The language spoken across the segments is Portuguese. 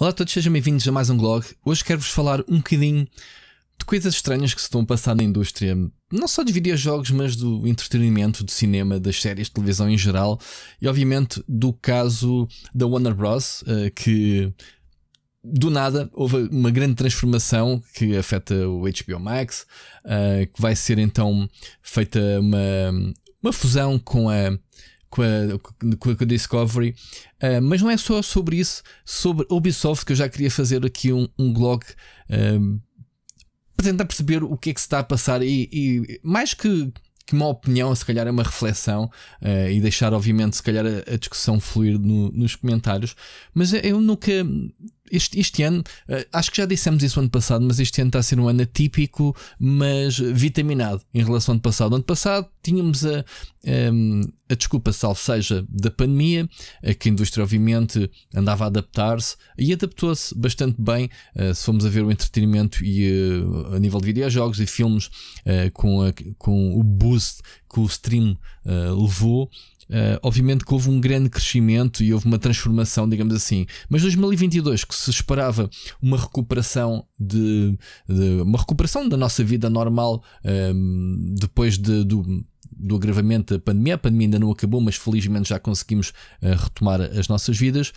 Olá a todos, sejam bem-vindos a mais um blog. Hoje quero-vos falar um bocadinho de coisas estranhas que se estão a passar na indústria, não só de videojogos, mas do entretenimento, do cinema, das séries de televisão em geral e, obviamente, do caso da Warner Bros. Eh, que do nada houve uma grande transformação que afeta o HBO Max, eh, que vai ser então feita uma, uma fusão com a com a, com a Discovery. Uh, mas não é só sobre isso, sobre Ubisoft, que eu já queria fazer aqui um, um blog. Ah, para tentar perceber o que é que se está a passar e, e mais que que uma opinião, se calhar é uma reflexão uh, e deixar, obviamente, se calhar a, a discussão fluir no, nos comentários. Mas eu nunca este, este ano, eh, acho que já dissemos isso ano passado, mas este ano está a ser um ano atípico, mas vitaminado em relação ao ano passado. Ano passado tínhamos a, a, ehm, a desculpa, salvo seja, da pandemia, a que a indústria obviamente andava a adaptar-se e adaptou-se bastante bem. Eh, se formos a ver o entretenimento e eh, a nível de videojogos e filmes com, a, com o boost que o stream levou, Uh, obviamente que houve um grande crescimento e houve uma transformação, digamos assim. Mas 2022, que se esperava uma recuperação de, de uma recuperação da nossa vida normal um, ehm, depois de, do, do agravamento da pandemia. A pandemia ainda não acabou, mas felizmente já conseguimos uh, retomar as nossas vidas.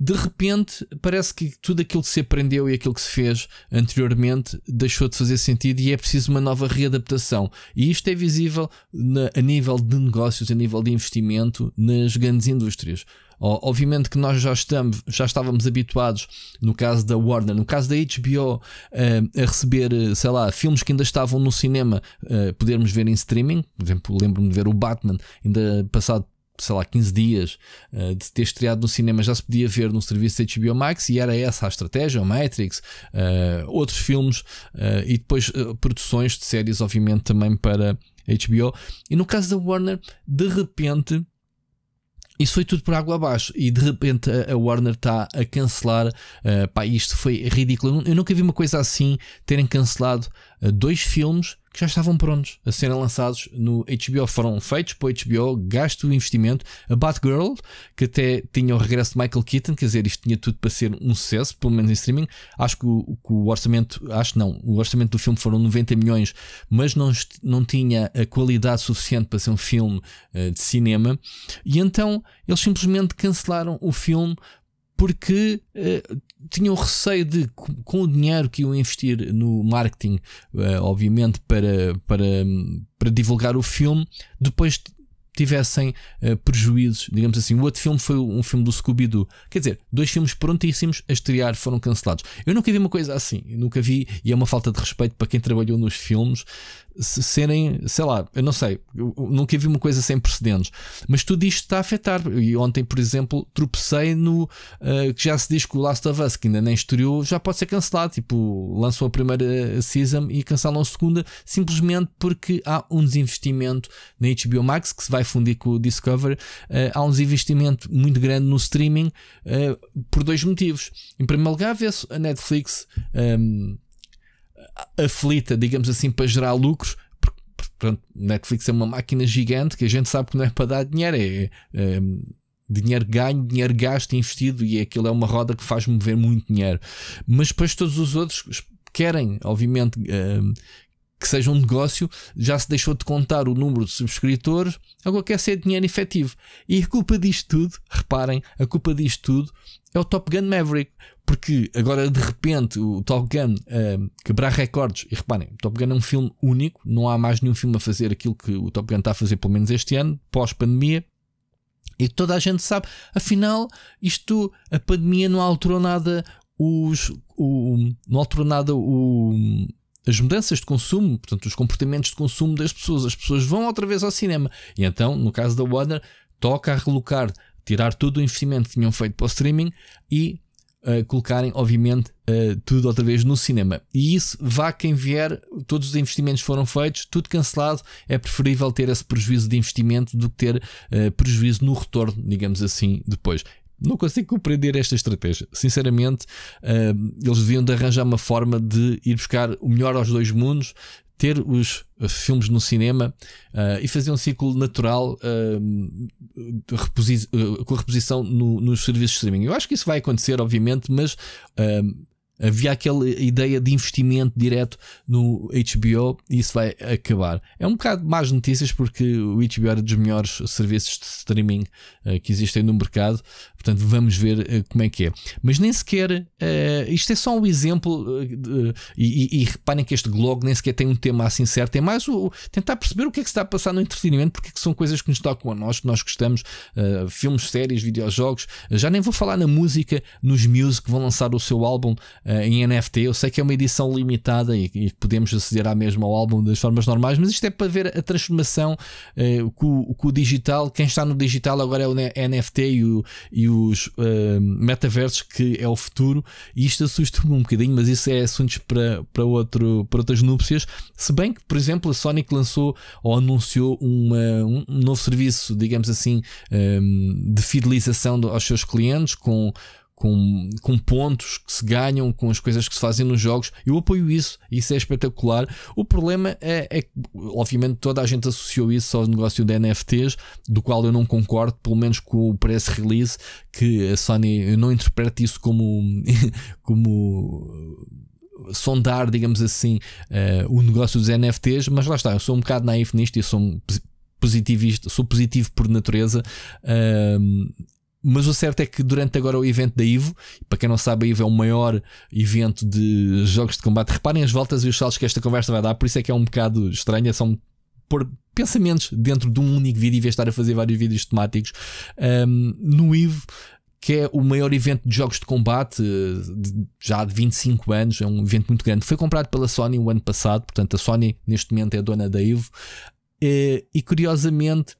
De repente, parece que tudo aquilo que se aprendeu e aquilo que se fez anteriormente deixou de fazer sentido e é preciso uma nova readaptação. E isto é visível na, a nível de negócios, a nível de investimento nas grandes indústrias. Obviamente que nós já, estamos, já estávamos habituados, no caso da Warner, no caso da HBO, eh, a receber, eh, sei lá, filmes que ainda estavam no cinema, eh, podermos ver em streaming. Por exemplo, lembro-me de ver o Batman, ainda passado sei lá, 15 dias de ter estreado no cinema já se podia ver no serviço da HBO Max e era essa a estratégia, o Matrix, outros filmes e depois produções de séries, obviamente, também para HBO. E no caso da Warner, de repente isso foi tudo por água abaixo e de repente a Warner está a cancelar. Uh, pá, isto foi ridículo. Eu nunca vi uma coisa assim terem cancelado eh, dois filmes que já estavam prontos a serem lançados no HBO. Foram feitos para o HBO, gasto o investimento. A Batgirl, que até tinha o regresso de Michael Keaton, quer dizer, isto tinha tudo para ser um sucesso, pelo menos em streaming. Acho que o, que o orçamento, acho não, o orçamento do filme foram 90 milhões, mas não, não tinha a qualidade suficiente para ser um filme uh, de cinema. E então eles simplesmente cancelaram o filme porque uh, tinham receio de, com o dinheiro que iam investir no marketing, uh, obviamente, para, para, para divulgar o filme, depois tivessem uh, prejuízos, digamos assim. O outro filme foi um filme do Scooby-Doo. Quer dizer, dois filmes prontíssimos a estrear foram cancelados. Eu nunca vi uma coisa assim, Eu nunca vi, e é uma falta de respeito para quem trabalhou nos filmes, se serem, sei lá, eu não sei, eu nunca vi uma coisa sem precedentes, mas tudo isto está a afetar. E ontem, por exemplo, tropecei no uh, que já se diz que o Last of Us, que ainda nem estreou, já pode ser cancelado. Tipo, lançou a primeira season e cancelam a segunda, simplesmente porque há um desinvestimento na HBO Max, que se vai fundir com o Discovery Uh, há um desinvestimento muito grande no streaming uh, por dois motivos. Em primeiro lugar, vê-se a Netflix. Um, ehm, aflita, digamos assim, para gerar lucros. Pronto, Netflix é uma máquina gigante que a gente sabe que não é para dar dinheiro, é, é dinheiro ganho, dinheiro gasto, investido, e aquilo é uma roda que faz mover muito dinheiro. Mas depois todos os outros querem, obviamente, eh, que seja um negócio, já se deixou de contar o número de subscritores, agora quer ser dinheiro efetivo. E a culpa disto tudo, reparem, a culpa disto tudo é o Top Gun Maverick, porque agora de repente o Top Gun um, eh, quebrar recordes, e reparem, o Top Gun é um filme único, não há mais nenhum filme a fazer aquilo que o Top Gun está a fazer, pelo menos este ano, pós-pandemia, e toda a gente sabe, afinal, isto, a pandemia não alterou nada os. O, não alterou nada o, as mudanças de consumo, portanto, os comportamentos de consumo das pessoas. As pessoas vão outra vez ao cinema. E então, no caso da Warner, toca a relocar, tirar todo o investimento que tinham feito para o streaming e uh, colocarem, obviamente, uh, tudo outra vez no cinema. E isso, vá quem vier, todos os investimentos foram feitos, tudo cancelado. É preferível ter esse prejuízo de investimento do que ter uh, prejuízo no retorno, digamos assim, depois. Não consigo compreender esta estratégia. Sinceramente, ehm, eles deviam de arranjar uma forma de ir buscar o melhor aos dois mundos, ter os eh, filmes no cinema uh, e fazer um ciclo natural uh, reposi uh, com a reposição no, nos serviços de streaming. Eu acho que isso vai acontecer, obviamente, mas ehm, havia aquela ideia de investimento direto no HBO e isso vai acabar. É um bocado más notícias porque o HBO era dos melhores serviços de streaming que existem no mercado Portanto, vamos ver eh, como é que é. Mas nem sequer, eh, isto é só um exemplo, eh, de, e, e, e, reparem que este blog nem sequer tem um tema assim certo, é mais o, tentar perceber o que é que se está a passar no entretenimento, porque é são coisas que nos tocam a nós, que nós gostamos, filmes, séries, videojogos. Já nem vou falar na música, nos music, vão lançar o seu álbum em NFT. Eu sei que é uma edição limitada e, e podemos aceder à mesma ao álbum das formas normais, mas isto é para ver a transformação com o, o digital, quem está no digital agora é o NFT e o, e o os uh, metaversos que é o futuro, e isto assusta-me um bocadinho, mas isso é assuntos para, para, outro, para outras núpcias. Se bem que, por exemplo, a Sonic lançou ou anunciou uma, um novo serviço, digamos assim, um, ehm, de fidelização aos seus clientes com com, com pontos que se ganham, com as coisas que se fazem nos jogos. Eu apoio isso, isso é espetacular. O problema é, é que, obviamente, toda a gente associou isso ao negócio de NFTs, do qual eu não concordo, pelo menos com o press release, que a Sony, eu não interpreto isso como. como sondar, digamos assim, uh, o negócio dos NFTs, mas lá está, eu sou um bocado naif nisto e sou um positivista, sou positivo por natureza. Uh, mas o certo é que durante agora o evento da Ivo, para quem não sabe, a Ivo é o maior evento de jogos de combate. Reparem as voltas e os saltos que esta conversa vai dar, por isso é que é um bocado estranha, são pôr pensamentos dentro de um único vídeo e vez estar a fazer vários vídeos temáticos. Um, no Ivo, que é o maior evento de jogos de combate de, já de 25 anos, é um evento muito grande. Foi comprado pela Sony o ano passado, portanto a Sony neste momento é dona da Ivo. Eh, e curiosamente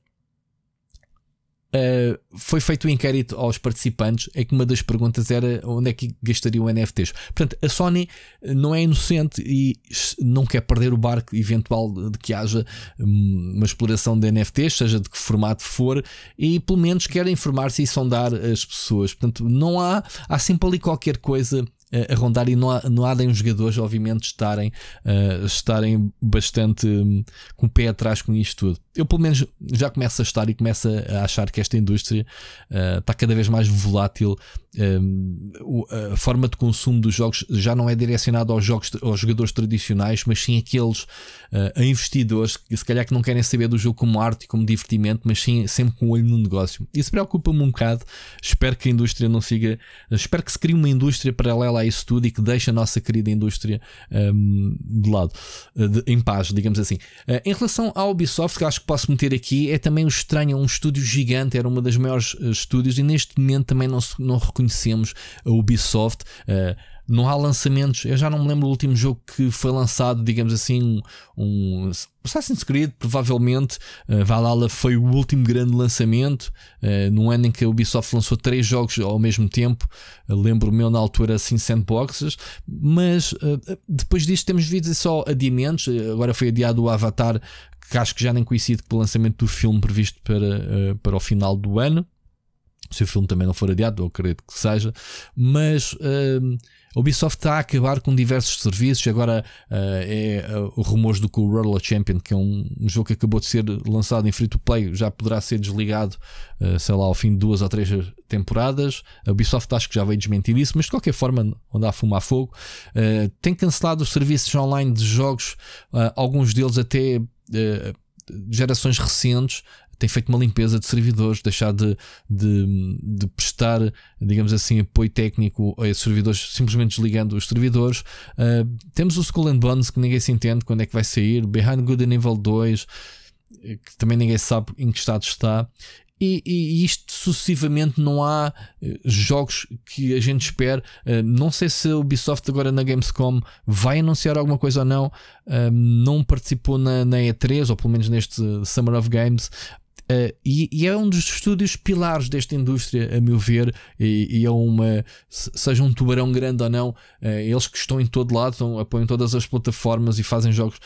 Uh, foi feito um inquérito aos participantes em que uma das perguntas era onde é que gastariam NFTs. Portanto, a Sony não é inocente e não quer perder o barco eventual de que haja hum, uma exploração de NFTs, seja de que formato for, e pelo menos quer informar-se e sondar as pessoas. Portanto, não há, há sempre ali qualquer coisa a rondar e não há, não há de os jogadores, obviamente, estarem, uh, estarem bastante um, com o pé atrás com isto tudo. Eu, pelo menos, já começo a estar e começo a achar que esta indústria uh, está cada vez mais volátil. Hum, a forma de consumo dos jogos já não é direcionada aos, jogos, aos jogadores tradicionais, mas sim aqueles uh, ah, a investidores que se calhar que não querem saber do jogo como arte e como divertimento, mas sim sempre com o olho no negócio. Isso preocupa-me um bocado. Espero que a indústria não siga. Espero que se crie uma indústria paralela lá isso tudo e que deixa a nossa querida indústria um, de lado, eh, de, em paz, digamos assim. Uh, em relação à Ubisoft, que acho que posso meter aqui, é também o estranho, um estúdio gigante, era uma das maiores eh, estúdios e neste momento também não, não reconhecemos a Ubisoft. Uh, não há lançamentos. Eu já não me lembro do último jogo que foi lançado, digamos assim, um, Assassin's Creed, provavelmente. Uh, Valhalla foi o último grande lançamento, uh, num ano em que a Ubisoft lançou três jogos ao mesmo tempo. Uh, Lembro-me, na altura, assim, sandboxes. Mas uh, depois disto temos visto só adiamentos. agora foi adiado o Avatar, que acho que já nem coincide com o lançamento do filme previsto para, para o final do ano. Se o filme também não for adiado, eu acredito que seja. Mas. Uh, a Ubisoft está a acabar com diversos serviços. Agora uh, é uh, o rumor do que o Roller Champion, que é um, um, jogo que acabou de ser lançado em free to play, já poderá ser desligado, uh, sei lá, ao fim de duas ou três temporadas. A Ubisoft acho que já veio desmentir isso, mas de qualquer forma, onde há fumar fogo. Uh, tem cancelado os serviços online de jogos, alguns deles até gerações recentes tem feito uma limpeza de servidores, deixar de, de, de prestar, digamos assim, apoio técnico a esses servidores, simplesmente desligando os servidores. Uh, temos o Skull and Bones que ninguém se entende quando é que vai sair, Behind Good and Evil 2, que também ninguém sabe em que estado está. E, e, isto sucessivamente não há eh, jogos que a gente espera. Ah, não sei se a Ubisoft agora na Gamescom vai anunciar alguma coisa ou não. Ah, não participou na, na, E3, ou pelo menos neste Summer of Games. Uh, e, e, é um dos estúdios pilares desta indústria, a meu ver, e, e é uma, seja um tubarão grande ou não, uh, eles que estão em todo lado, estão, apoiam todas as plataformas e fazem jogos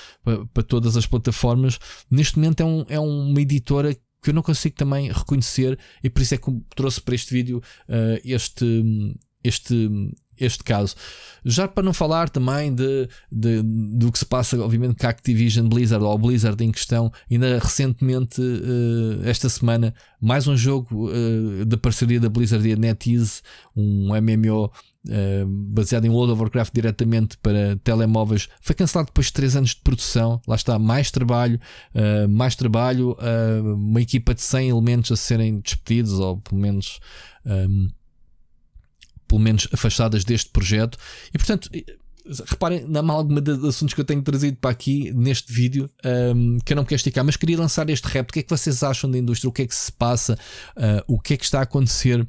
para, todas as plataformas. Neste momento é, um, é uma editora que eu não consigo também reconhecer, e por isso é que trouxe para este vídeo uh, este, este, este caso. Já para não falar também de, de, do que se passa, obviamente, com a Activision Blizzard ou Blizzard em questão, ainda recentemente, uh, esta semana, mais um jogo uh, eh, da parceria da Blizzard e a NetEase, um MMO uh, eh, baseado em World of Warcraft diretamente para telemóveis, foi cancelado depois de 3 anos de produção. Lá está, mais trabalho, mais trabalho, uma equipa de 100 elementos a serem despedidos, ou pelo menos pelo menos afastadas deste projeto. E portanto, reparem na amálgama de, de assuntos que eu tenho trazido para aqui neste vídeo, um, que eu não quero esticar, mas queria lançar este rap. O que é que vocês acham da indústria? O que é que se passa? Uh, o que é que está a acontecer?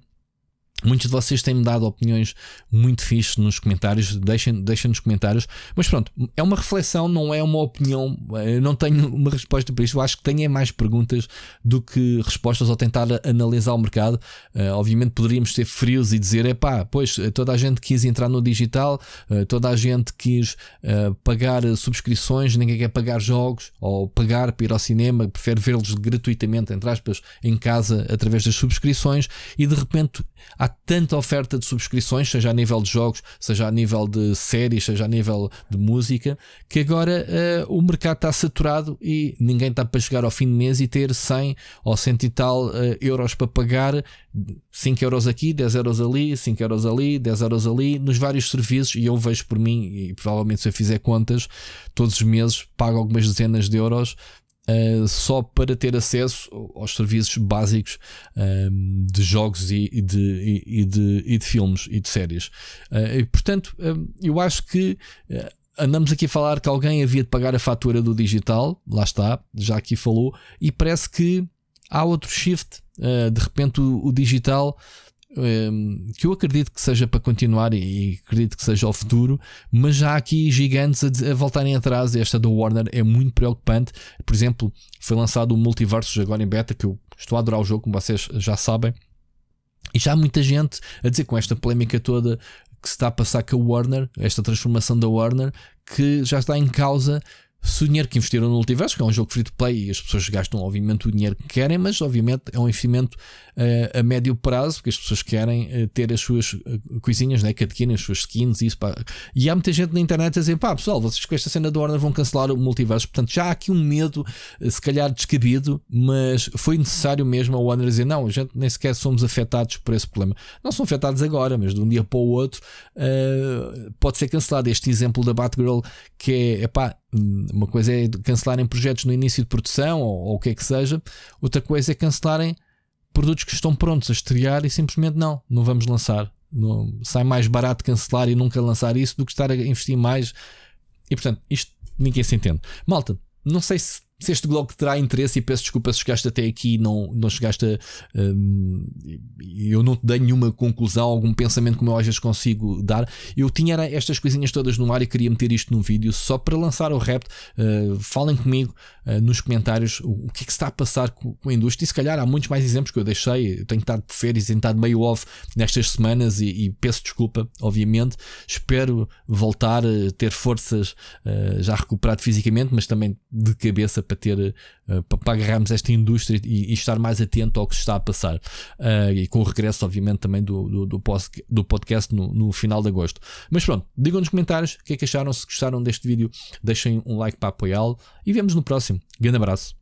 Muitos de vocês têm-me dado opiniões muito fixes nos comentários, deixem, deixem nos comentários. Mas pronto, é uma reflexão, não é uma opinião. Eu não tenho uma resposta para isto. Eu acho que tenho é mais perguntas do que respostas ao tentar analisar o mercado. Uh, obviamente poderíamos ser frios e dizer: é pá, pois eh, toda a gente quis entrar no digital, uh, toda a gente quis uh, pagar subscrições, ninguém quer pagar jogos ou pagar para ir ao cinema, prefere vê-los gratuitamente, entre aspas, em casa através das subscrições e de repente tanta oferta de subscrições, seja a nível de jogos, seja a nível de séries, seja a nível de música, que agora uh, o mercado está saturado e ninguém está para chegar ao fim de mês e ter 100 ou 100 e tal uh, euros para pagar, 5 euros aqui, 10 euros ali, 5 euros ali, 10 euros ali, nos vários serviços. E eu vejo por mim, e provavelmente se eu fizer contas, todos os meses pago algumas dezenas de euros uh, só para ter acesso aos serviços básicos eh, de jogos e, e, de, e, e, de, e de filmes e de séries. Uh, e, portanto, eu acho que andamos aqui a falar que alguém havia de pagar a fatura do digital, lá está, já aqui falou, e parece que há outro shift. Uh, de repente o, o digital Ehm, que eu acredito que seja para continuar e, acredito que seja o futuro, mas já há aqui gigantes a, a voltarem atrás. Esta da Warner é muito preocupante. Por exemplo, foi lançado o Multiversus agora em beta, que eu estou a adorar o jogo, como vocês já sabem. E já há muita gente a dizer com esta polémica toda que se está a passar com a Warner, esta transformação da Warner, que já está em causa se o dinheiro que investiram no Multiverso, que é um jogo free to play e as pessoas gastam, obviamente, o dinheiro que querem, mas obviamente é um investimento uh, a médio prazo, porque as pessoas querem uh, ter as suas eh, coisinhas, né, que adquirem as suas skins e isso. Pá. E há muita gente na internet a dizer, pá, pessoal, vocês com esta cena do Warner vão cancelar o Multiverso. Portanto, já há aqui um medo, se calhar descabido, mas foi necessário mesmo a Warner dizer, não, a gente nem sequer somos afetados por esse problema. Não são afetados agora, mas de um dia para o outro pode ser cancelado. Este exemplo da Batgirl, que é, pá uma coisa é cancelarem projetos no início de produção ou, ou, o que é que seja, outra coisa é cancelarem produtos que estão prontos a estrear e simplesmente não, não vamos lançar. Não, sai mais barato cancelar e nunca lançar isso do que estar a investir mais. E portanto, isto ninguém se entende. Malta, não sei se se este blog terá interesse e peço desculpa se chegaste até aqui e não, não chegaste a, hum, eu não te dei nenhuma conclusão, algum pensamento como eu às vezes consigo dar. Eu tinha estas coisinhas todas no ar e queria meter isto num vídeo só para lançar o rap. Uh, falem comigo uh, nos comentários o, o, que é que se está a passar com, com, a indústria. E se calhar há muitos mais exemplos que eu deixei. tenho estado de férias, tenho estado meio off nestas semanas e, e peço desculpa, obviamente. Espero voltar, ter forças, uh, já recuperado fisicamente, mas também de cabeça para ter eh, para agarrarmos esta indústria e, e, estar mais atento ao que se está a passar. Uh, e com o regresso, obviamente, também do, do, do, pos, do podcast no, no, final de agosto. Mas pronto, digam nos comentários o que é que acharam, se gostaram deste vídeo, deixem um like para apoiá-lo e vemos no próximo. Grande abraço.